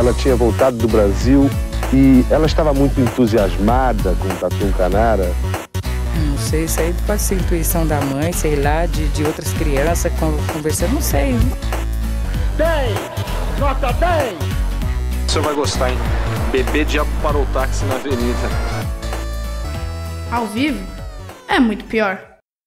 Ela tinha voltado do Brasil e ela estava muito entusiasmada com o Tatu Canara. Não sei, isso aí pode ser intuição da mãe, sei lá, de, de outras crianças conversando, não sei. Bem, Nota bem. O senhor vai gostar, hein? Bebê diabo parou o táxi na avenida. Ao vivo é muito pior.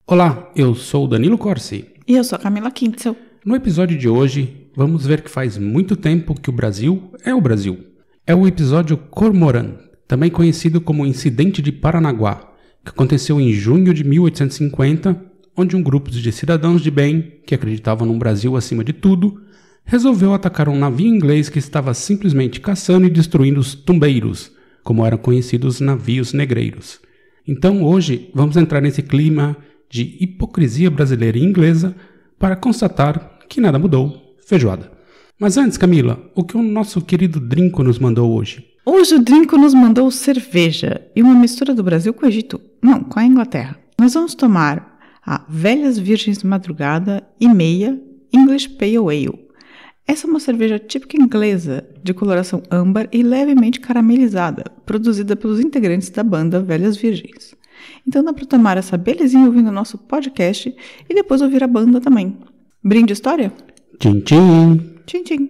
Olá, eu sou o Danilo Corsi. E eu sou a Camila Kintzel. No episódio de hoje, vamos ver que faz muito tempo que o Brasil é o Brasil. É o episódio Cormoran, também conhecido como Incidente de Paranaguá, que aconteceu em junho de 1850, onde um grupo de cidadãos de bem, que acreditavam num Brasil acima de tudo, resolveu atacar um navio inglês que estava simplesmente caçando e destruindo os tumbeiros, como eram conhecidos os navios negreiros. Então hoje vamos entrar nesse clima de hipocrisia brasileira e inglesa para constatar que nada mudou feijoada. Mas antes, Camila, o que o nosso querido Drinco nos mandou hoje? Hoje o Drinco nos mandou cerveja e uma mistura do Brasil com o Egito. Não, com a Inglaterra. Nós vamos tomar a Velhas Virgens Madrugada e Meia English Pale Ale. Essa é uma cerveja típica inglesa, de coloração âmbar e levemente caramelizada, produzida pelos integrantes da banda Velhas Virgens. Então dá para tomar essa belezinha ouvindo o nosso podcast e depois ouvir a banda também. Brinde história? Tchim, tchim. Tchim, tchim.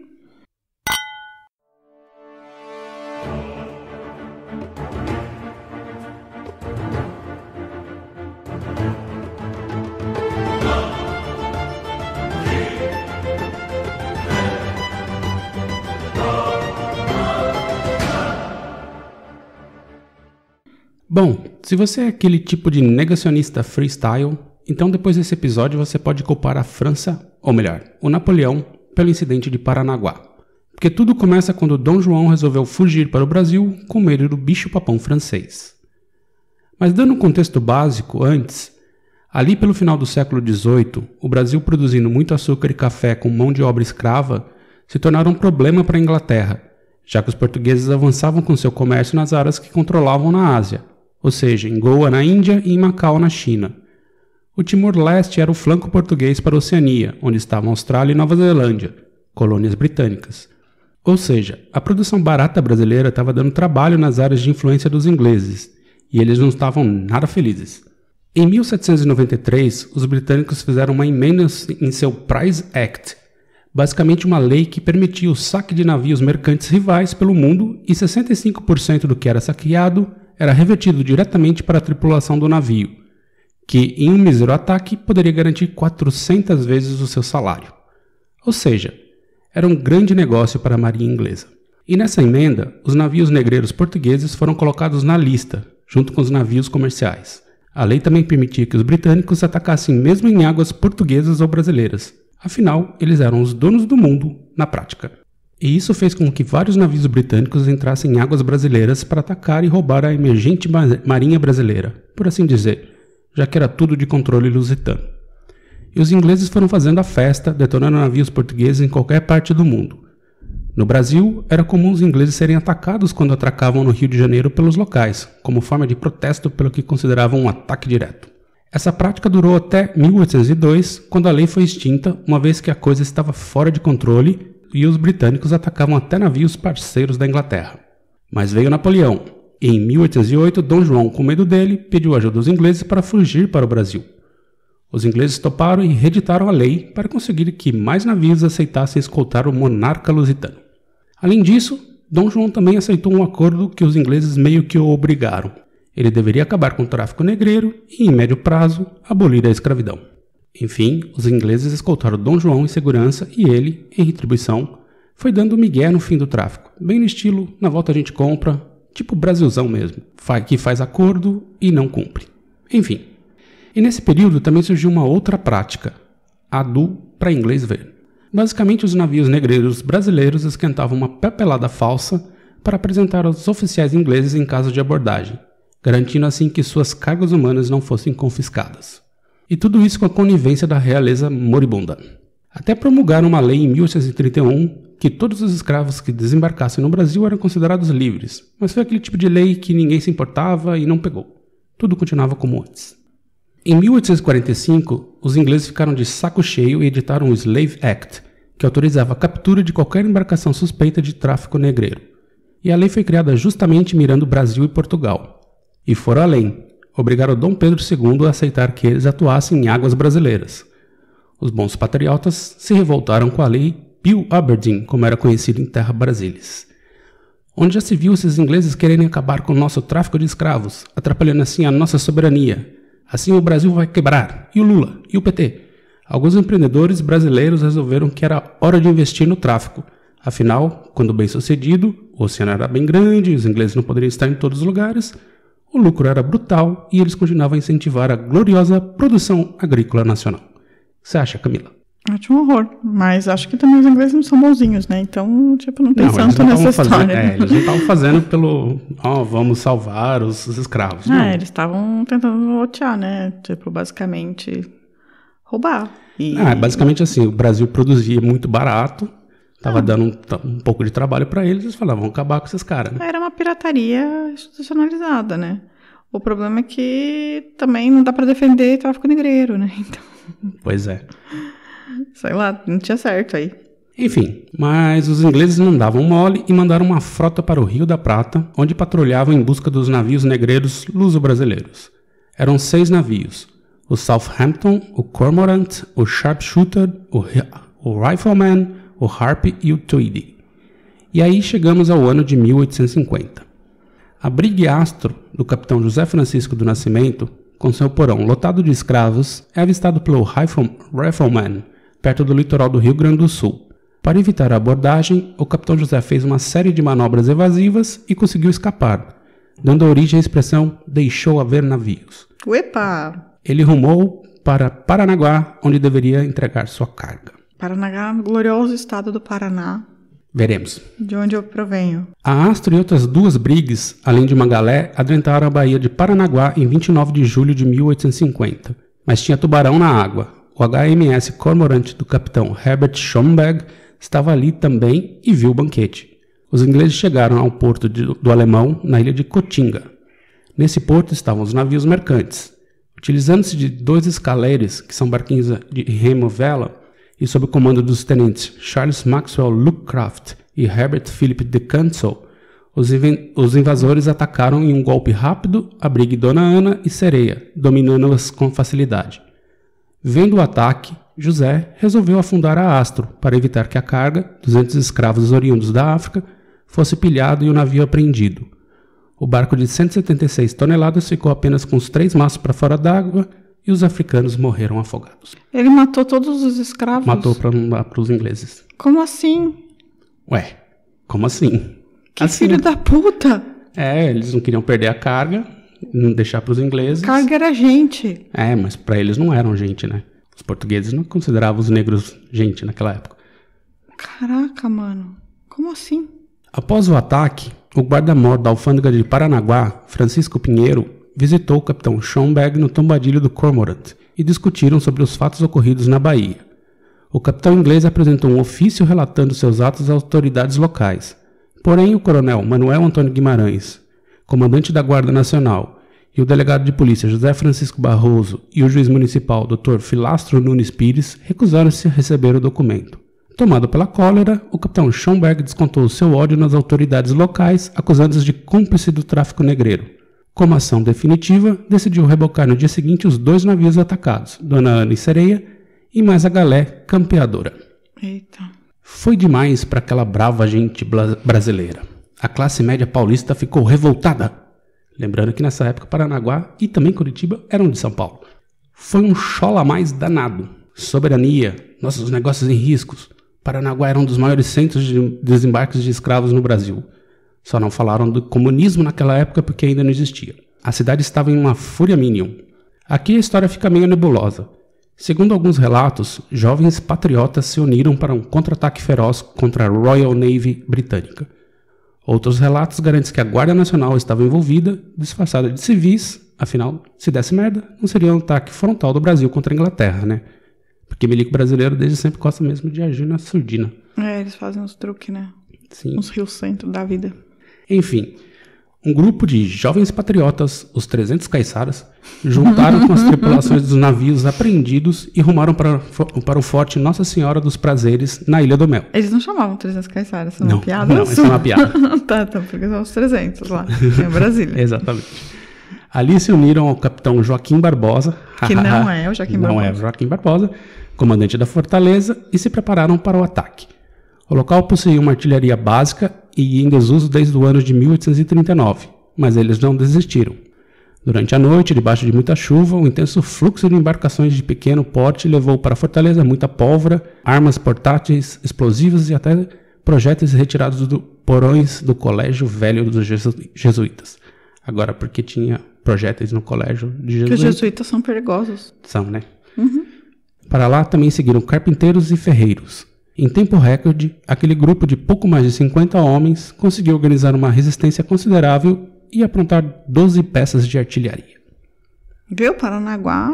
Bom, se você é aquele tipo de negacionista freestyle, então, depois desse episódio, você pode culpar a França, ou melhor, o Napoleão, pelo incidente de Paranaguá. Porque tudo começa quando Dom João resolveu fugir para o Brasil com medo do bicho-papão francês. Mas dando um contexto básico antes, ali pelo final do século XVIII, o Brasil produzindo muito açúcar e café com mão de obra escrava se tornaram um problema para a Inglaterra, já que os portugueses avançavam com seu comércio nas áreas que controlavam na Ásia, ou seja, em Goa na Índia e em Macau na China. O Timor-Leste era o flanco português para a Oceania, onde estavam Austrália e Nova Zelândia, colônias britânicas. Ou seja, a produção barata brasileira estava dando trabalho nas áreas de influência dos ingleses, e eles não estavam nada felizes. Em 1793, os britânicos fizeram uma emenda em seu Prize Act, basicamente uma lei que permitia o saque de navios mercantes rivais pelo mundo e 65% do que era saqueado era revertido diretamente para a tripulação do navio, que em um mísero ataque poderia garantir 400 vezes o seu salário. Ou seja, era um grande negócio para a marinha inglesa. E nessa emenda, os navios negreiros portugueses foram colocados na lista, junto com os navios comerciais. A lei também permitia que os britânicos atacassem mesmo em águas portuguesas ou brasileiras. Afinal, eles eram os donos do mundo na prática. E isso fez com que vários navios britânicos entrassem em águas brasileiras para atacar e roubar a emergente marinha brasileira, por assim dizer já que era tudo de controle lusitano. E os ingleses foram fazendo a festa, detonando navios portugueses em qualquer parte do mundo. No Brasil, era comum os ingleses serem atacados quando atracavam no Rio de Janeiro pelos locais, como forma de protesto pelo que consideravam um ataque direto. Essa prática durou até 1802, quando a lei foi extinta, uma vez que a coisa estava fora de controle e os britânicos atacavam até navios parceiros da Inglaterra. Mas veio Napoleão, em 1808, Dom João, com medo dele, pediu ajuda aos ingleses para fugir para o Brasil. Os ingleses toparam e reditaram a lei para conseguir que mais navios aceitassem escoltar o monarca lusitano. Além disso, Dom João também aceitou um acordo que os ingleses meio que o obrigaram. Ele deveria acabar com o tráfico negreiro e, em médio prazo, abolir a escravidão. Enfim, os ingleses escoltaram Dom João em segurança e ele, em retribuição, foi dando migué no fim do tráfico, bem no estilo na volta a gente compra, tipo Brasilzão mesmo, que faz acordo e não cumpre. Enfim. E nesse período também surgiu uma outra prática, a do para inglês ver. Basicamente, os navios negreiros brasileiros esquentavam uma papelada falsa para apresentar aos oficiais ingleses em caso de abordagem, garantindo assim que suas cargas humanas não fossem confiscadas. E tudo isso com a conivência da realeza moribunda. Até promulgaram uma lei em 1831 que todos os escravos que desembarcassem no Brasil eram considerados livres, mas foi aquele tipo de lei que ninguém se importava e não pegou. Tudo continuava como antes. Em 1845, os ingleses ficaram de saco cheio e editaram o Slave Act, que autorizava a captura de qualquer embarcação suspeita de tráfico negreiro. E a lei foi criada justamente mirando Brasil e Portugal. E foram além, obrigaram Dom Pedro II a aceitar que eles atuassem em águas brasileiras. Os bons patriotas se revoltaram com a lei Bill Aberdeen, como era conhecido em terra brasilis, onde já se viu esses ingleses quererem acabar com o nosso tráfico de escravos, atrapalhando assim a nossa soberania. Assim o Brasil vai quebrar, e o Lula, e o PT. Alguns empreendedores brasileiros resolveram que era hora de investir no tráfico. Afinal, quando bem sucedido, o oceano era bem grande, os ingleses não poderiam estar em todos os lugares, o lucro era brutal e eles continuavam a incentivar a gloriosa produção agrícola nacional. Você acha, Camila? Acho um horror, mas acho que também os ingleses não são bonzinhos, né? Então, tipo, não tem não, santo não nessa história. é, eles não estavam fazendo pelo, ó, oh, vamos salvar os, os escravos. né? É, eles estavam tentando lotear, né? Tipo, basicamente, roubar. E... Ah, é, basicamente assim, o Brasil produzia muito barato, Tava ah. dando um, um, pouco de trabalho para eles, eles falavam, vamos acabar com esses caras. Né? Era uma pirataria institucionalizada, né? O problema é que também não dá para defender tráfico negreiro, né? Então... Pois é. Sei lá, não tinha certo aí. Enfim, mas os ingleses não davam mole e mandaram uma frota para o Rio da Prata, onde patrulhavam em busca dos navios negreiros luso-brasileiros. Eram seis navios: o Southampton, o Cormorant, o Sharpshooter, o, o Rifleman, o Harp e o Tweedy. E aí chegamos ao ano de 1850. A Brigue Astro, do capitão José Francisco do Nascimento, com seu porão lotado de escravos, é avistado pelo Rifleman perto do litoral do Rio Grande do Sul. Para evitar a abordagem, o capitão José fez uma série de manobras evasivas e conseguiu escapar, dando origem à expressão deixou haver navios. Uepa! Ele rumou para Paranaguá, onde deveria entregar sua carga. Paranaguá, é glorioso estado do Paraná. Veremos. De onde eu provenho. A Astro e outras duas brigas, além de uma galé, adentraram a Baía de Paranaguá em 29 de julho de 1850, mas tinha tubarão na água, o HMS Cormorante do capitão Herbert Schomberg estava ali também e viu o banquete. Os ingleses chegaram ao porto de, do Alemão, na ilha de Cotinga. Nesse porto estavam os navios mercantes. Utilizando-se de dois escaleres, que são barquinhos de remo vela, e sob o comando dos tenentes Charles Maxwell Lookcraft e Herbert Philip de Cancel, os, os invasores atacaram em um golpe rápido a Brigue Dona Ana e Sereia, dominando-as com facilidade. Vendo o ataque, José resolveu afundar a Astro para evitar que a carga, 200 escravos oriundos da África, fosse pilhado e o navio apreendido. O barco de 176 toneladas ficou apenas com os três maços para fora d'água e os africanos morreram afogados. Ele matou todos os escravos? Matou para os ingleses. Como assim? Ué, como assim? Que assim, filho da puta! É, eles não queriam perder a carga, Hum, deixar para os ingleses. Carga era gente. É, mas para eles não eram gente, né? Os portugueses não consideravam os negros gente naquela época. Caraca, mano. Como assim? Após o ataque, o guarda-mor da alfândega de Paranaguá, Francisco Pinheiro, visitou o capitão Schomberg no tombadilho do Cormorant e discutiram sobre os fatos ocorridos na Bahia. O capitão inglês apresentou um ofício relatando seus atos às autoridades locais. Porém, o coronel Manuel Antônio Guimarães, comandante da Guarda Nacional, e o delegado de polícia José Francisco Barroso e o juiz municipal Dr. Filastro Nunes Pires recusaram-se a receber o documento. Tomado pela cólera, o capitão Schomberg descontou seu ódio nas autoridades locais, acusando as de cúmplice do tráfico negreiro. Como ação definitiva, decidiu rebocar no dia seguinte os dois navios atacados, Dona Ana e Sereia, e mais a galé campeadora. Eita. Foi demais para aquela brava gente brasileira a classe média paulista ficou revoltada. Lembrando que nessa época Paranaguá e também Curitiba eram de São Paulo. Foi um chola mais danado. Soberania, nossos negócios em riscos. Paranaguá era um dos maiores centros de desembarques de escravos no Brasil. Só não falaram do comunismo naquela época porque ainda não existia. A cidade estava em uma fúria mínima. Aqui a história fica meio nebulosa. Segundo alguns relatos, jovens patriotas se uniram para um contra-ataque feroz contra a Royal Navy britânica. Outros relatos garantem que a Guarda Nacional estava envolvida, disfarçada de civis, afinal, se desse merda, não seria um ataque frontal do Brasil contra a Inglaterra, né? Porque milico brasileiro desde sempre gosta mesmo de agir na surdina. É, eles fazem uns truques, né? Sim. Uns rios centro da vida. Enfim, um grupo de jovens patriotas, os 300 caiçaras, juntaram com as tripulações dos navios apreendidos e rumaram para, para o forte Nossa Senhora dos Prazeres, na Ilha do Mel. Eles não chamavam 300 caiçaras, isso é uma piada? Não, isso é uma piada. tá, tá, porque são os 300 lá, em Brasília. Exatamente. Ali se uniram ao capitão Joaquim Barbosa. Que não é o Joaquim Barbosa. Não é o Joaquim Barbosa, comandante da fortaleza, e se prepararam para o ataque. O local possuía uma artilharia básica e em desuso desde o ano de 1839, mas eles não desistiram. Durante a noite, debaixo de muita chuva, um intenso fluxo de embarcações de pequeno porte levou para a fortaleza muita pólvora, armas portáteis, explosivos e até projéteis retirados do porões do colégio velho dos jesuítas. Agora, porque tinha projéteis no colégio de jesuítas. Que os jesuítas são perigosos. São, né? Uhum. Para lá também seguiram carpinteiros e ferreiros. Em tempo recorde, aquele grupo de pouco mais de 50 homens conseguiu organizar uma resistência considerável e aprontar 12 peças de artilharia. Viu? Paranaguá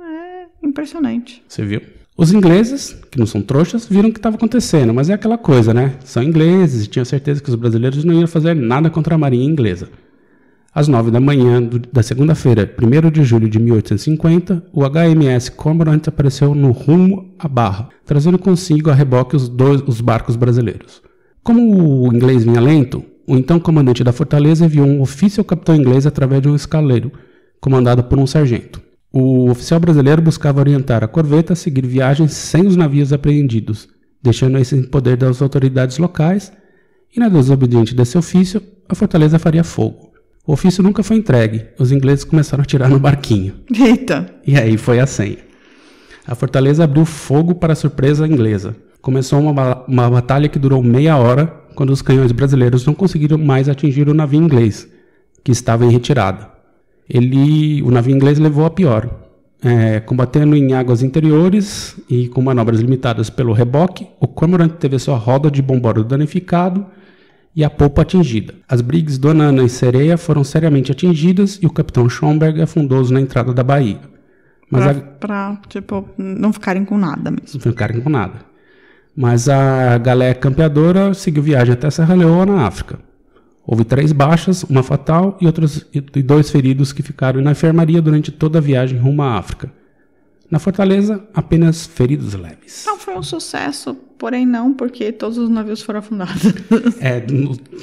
é impressionante. Você viu? Os ingleses, que não são trouxas, viram o que estava acontecendo, mas é aquela coisa, né? São ingleses e tinham certeza que os brasileiros não iam fazer nada contra a marinha inglesa. Às 9 da manhã do, da segunda-feira, 1 de julho de 1850, o HMS Cormorant apareceu no rumo à Barra, trazendo consigo a reboque os, dois, os barcos brasileiros. Como o inglês vinha lento, o então comandante da fortaleza enviou um ofício ao capitão inglês através de um escaleiro, comandado por um sargento. O oficial brasileiro buscava orientar a corveta a seguir viagens sem os navios apreendidos, deixando esse em poder das autoridades locais, e na desobediente desse ofício, a fortaleza faria fogo. O ofício nunca foi entregue. Os ingleses começaram a tirar no barquinho. Eita! E aí foi a senha. A fortaleza abriu fogo para a surpresa inglesa. Começou uma, uma batalha que durou meia hora, quando os canhões brasileiros não conseguiram mais atingir o navio inglês, que estava em retirada. Ele, o navio inglês levou a pior, é, combatendo em águas interiores e com manobras limitadas pelo reboque, o Cormorant teve sua roda de bombordo danificado e a polpa atingida. As brigs Dona Ana e Sereia foram seriamente atingidas e o capitão Schomberg afundou-os na entrada da Bahia. Mas a... tipo, não ficarem com nada mesmo. Não ficarem com nada. Mas a galé campeadora seguiu viagem até Serra Leoa, na África. Houve três baixas, uma fatal e, outros, e dois feridos que ficaram na enfermaria durante toda a viagem rumo à África. Na Fortaleza, apenas feridos leves. Não foi um sucesso, porém não, porque todos os navios foram afundados. é,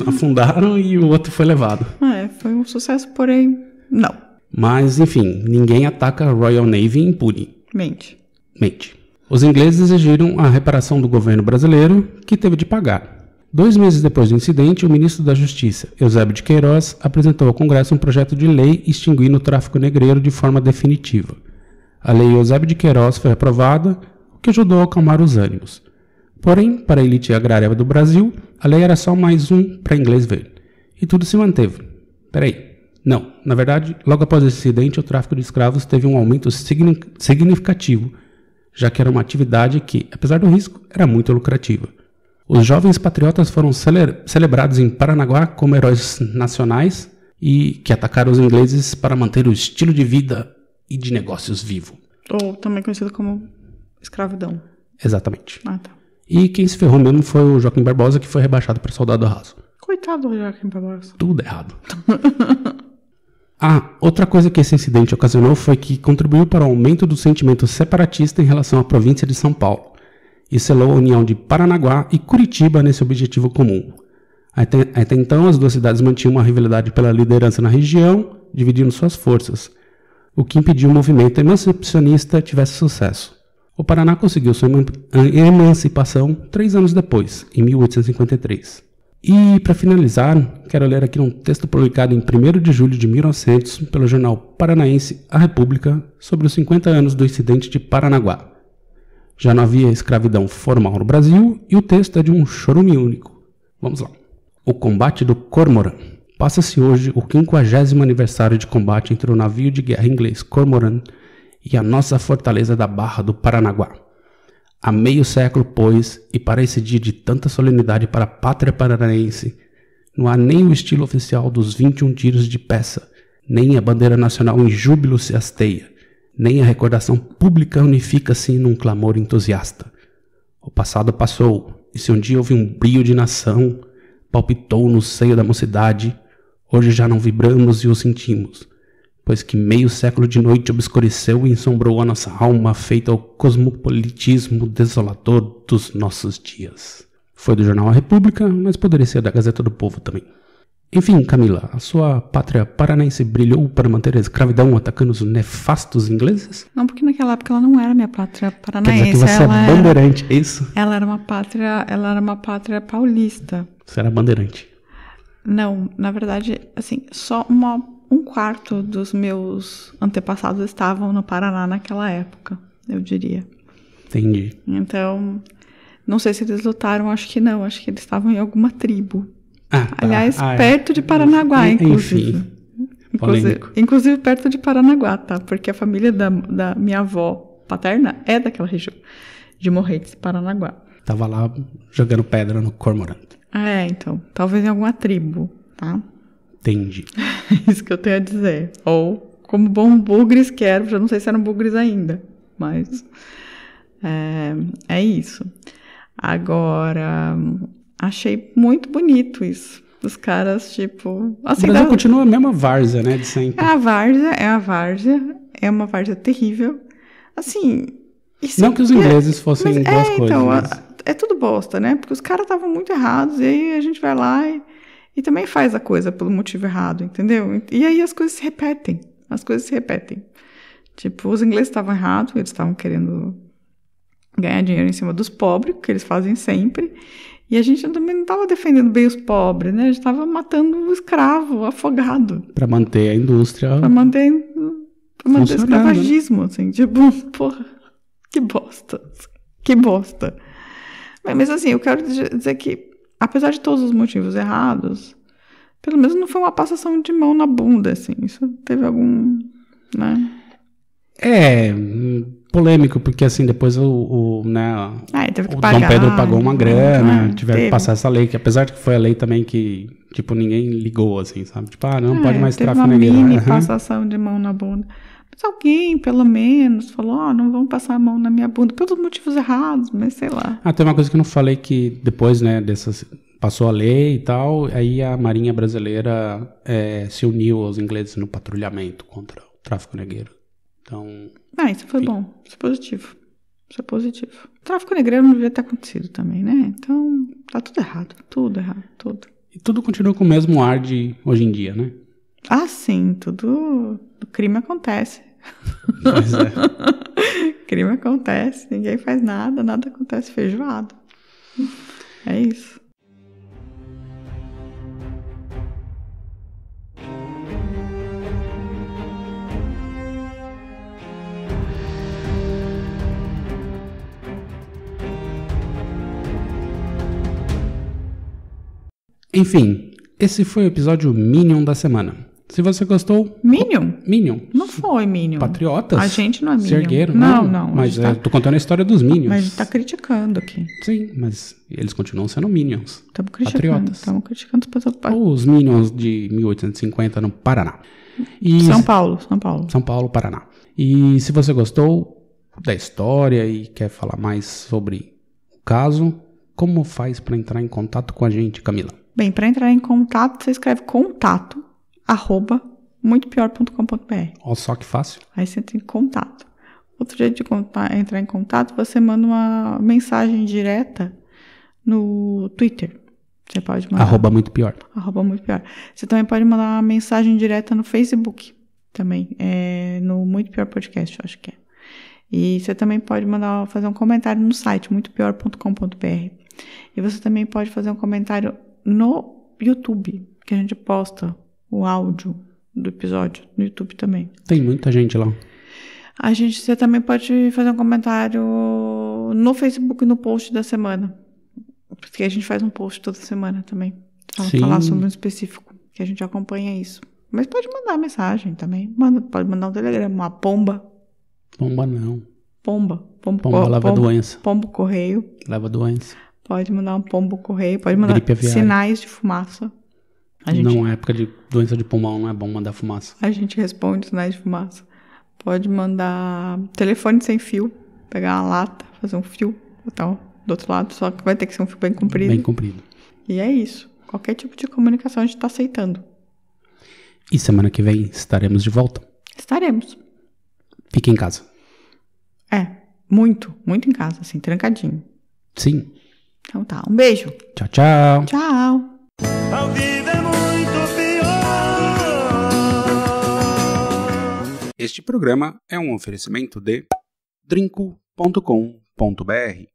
afundaram e o outro foi levado. É, foi um sucesso, porém não. Mas, enfim, ninguém ataca a Royal Navy impune. Mente. Mente. Os ingleses exigiram a reparação do governo brasileiro, que teve de pagar. Dois meses depois do incidente, o ministro da Justiça, Eusébio de Queiroz, apresentou ao Congresso um projeto de lei extinguindo o tráfico negreiro de forma definitiva. A lei Eusébio de Queiroz foi aprovada, o que ajudou a acalmar os ânimos. Porém, para a elite agrária do Brasil, a lei era só mais um para inglês ver. E tudo se manteve. Peraí. Não, na verdade, logo após esse incidente, o tráfico de escravos teve um aumento significativo, já que era uma atividade que, apesar do risco, era muito lucrativa. Os jovens patriotas foram cele celebrados em Paranaguá como heróis nacionais e que atacaram os ingleses para manter o estilo de vida e de negócios vivo. Ou também conhecido como escravidão. Exatamente. Ah, tá. E quem se ferrou mesmo foi o Joaquim Barbosa, que foi rebaixado para soldado raso. Coitado do Joaquim Barbosa. Tudo errado. ah, outra coisa que esse incidente ocasionou foi que contribuiu para o aumento do sentimento separatista em relação à província de São Paulo e selou a união de Paranaguá e Curitiba nesse objetivo comum. Até, até então, as duas cidades mantinham uma rivalidade pela liderança na região, dividindo suas forças o que impediu o movimento emancipacionista tivesse sucesso. O Paraná conseguiu sua eh, emancipação três anos depois, em 1853. E, para finalizar, quero ler aqui um texto publicado em 1 de julho de 1900 pelo jornal paranaense A República sobre os 50 anos do incidente de Paranaguá. Já não havia escravidão formal no Brasil e o texto é de um chorume único. Vamos lá. O combate do Cormorã. Passa-se hoje o 50 aniversário de combate entre o navio de guerra inglês Cormoran e a nossa fortaleza da Barra do Paranaguá. Há meio século, pois, e para esse dia de tanta solenidade para a pátria paranaense, não há nem o estilo oficial dos 21 tiros de peça, nem a bandeira nacional em júbilo se hasteia, nem a recordação pública unifica-se num clamor entusiasta. O passado passou, e se um dia houve um brilho de nação, palpitou no seio da mocidade, Hoje já não vibramos e o sentimos, pois que meio século de noite obscureceu e ensombrou a nossa alma feita ao cosmopolitismo desolador dos nossos dias. Foi do jornal A República, mas poderia ser da Gazeta do Povo também. Enfim, Camila, a sua pátria paranaense brilhou para manter a escravidão atacando os nefastos ingleses? Não, porque naquela época ela não era minha pátria paranaense. Quer dizer que você é ela é bandeirante, é isso? Ela era uma pátria, ela era uma pátria paulista. Você era bandeirante. Não, na verdade, assim, só uma, um quarto dos meus antepassados estavam no Paraná naquela época, eu diria. Entendi. Então, não sei se eles lutaram, acho que não, acho que eles estavam em alguma tribo. Ah, Aliás, ah, ah é. perto de Paranaguá, inclusive. Enfim. Inclusive, inclusive, perto de Paranaguá, tá? Porque a família da, da minha avó paterna é daquela região, de Morretes, Paranaguá. Tava lá jogando pedra no cormorante. É, então. Talvez em alguma tribo, tá? Entendi. Isso que eu tenho a dizer. Ou como bom bugres que era, já não sei se eram bugres ainda, mas é, é isso. Agora, achei muito bonito isso. Os caras, tipo. Assim, Mas dá... continua a mesma várzea, né? De sempre. É a várzea, é a várzea. É uma várzea terrível. Assim. Não que os é- ingleses fossem mas, duas é, coisas. Então, mas é tudo bosta, né? Porque os caras estavam muito errados, e aí a gente vai lá e, e também faz a coisa pelo motivo errado, entendeu? E, aí as coisas se repetem. As coisas se repetem. Tipo, os ingleses estavam errados, eles estavam querendo ganhar dinheiro em cima dos pobres, que eles fazem sempre. E a gente também não estava defendendo bem os pobres, né? A gente estava matando o escravo, afogado. Para manter a indústria. Para manter, pra manter o né? escravagismo, assim. Tipo, porra, que bosta. Que bosta. Mas assim, eu quero dizer que, apesar de todos os motivos errados, pelo menos não foi uma passação de mão na bunda, assim. Isso teve algum. né? É. Polêmico, porque assim, depois o. o né, ah, teve que o pagar. Dom Pedro pagou uma grana, ah, tiveram que passar essa lei, que apesar de que foi a lei também que, tipo, ninguém ligou, assim, sabe? Tipo, ah, não é, pode mais teve trafinegar. Uma mini passação de mão na bunda. Mas alguém, pelo menos, falou: oh, não vão passar a mão na minha bunda, pelos motivos errados, mas sei lá. Ah, tem uma coisa que eu não falei que depois, né, dessas. Passou a lei e tal, aí a Marinha Brasileira é, se uniu aos ingleses no patrulhamento contra o tráfico negreiro. Então. Ah, isso foi enfim. bom, isso é positivo. Isso é positivo. O tráfico negreiro não devia ter acontecido também, né? Então, tá tudo errado, tudo errado, tudo. E tudo continua com o mesmo ar de hoje em dia, né? Ah, sim, tudo. O crime acontece. Pois é. crime acontece, ninguém faz nada, nada acontece feijoado. É isso. Enfim, esse foi o episódio Minion da semana. Se você gostou. Minion? Minion. Não foi Minion. Patriotas? A gente não é Minion. Se não. Não, não Mas tá... Eh, tô contando a história dos Minions. Mas a gente tá criticando aqui. Sim, mas eles continuam sendo Minions. Estamos criticando. Patriotas. Estamos criticando os Minions de 1850 no Paraná. E... São Paulo, São Paulo. São Paulo, Paraná. E se você gostou da história e quer falar mais sobre o caso, como faz para entrar em contato com a gente, Camila? Bem, para entrar em contato, você escreve contato arroba muitopior.com.br. Olha só que fácil. Aí você entra em contato. Outro jeito de contar, entrar em contato, você manda uma mensagem direta no Twitter. Você pode mandar. Arroba muito pior. Arroba muito pior. Você também pode mandar uma mensagem direta no Facebook. Também. É, no Muito Pior Podcast, eu acho que é. E você também pode mandar fazer um comentário no site, muitopior.com.br. E você também pode fazer um comentário no YouTube, que a gente posta o áudio do episódio no YouTube também. Tem muita gente lá. A gente, você também pode fazer um comentário no Facebook no post da semana. Porque a gente faz um post toda semana também. Fala, falar sobre um específico, que a gente acompanha isso. Mas pode mandar mensagem também. Manda, pode mandar um telegrama, uma pomba. Pomba não. Pomba. pomba pomba leva pombo, doença. Pombo correio. Leva doença. Pode mandar um pombo correio, pode mandar sinais de fumaça. Gente... Não, é época de doença de pulmão não é bom mandar fumaça. A gente responde sinais de fumaça. Pode mandar telefone sem fio, pegar uma lata, fazer um fio, botar do outro lado, só que vai ter que ser um fio bem comprido. Bem comprido. E é isso. Qualquer tipo de comunicação a gente está aceitando. E semana que vem estaremos de volta? Estaremos. Fique em casa. É, muito, muito em casa, assim, trancadinho. Sim. Então tá, um beijo. Tchau, tchau. Tchau. Este programa é um oferecimento de drinco.com.br.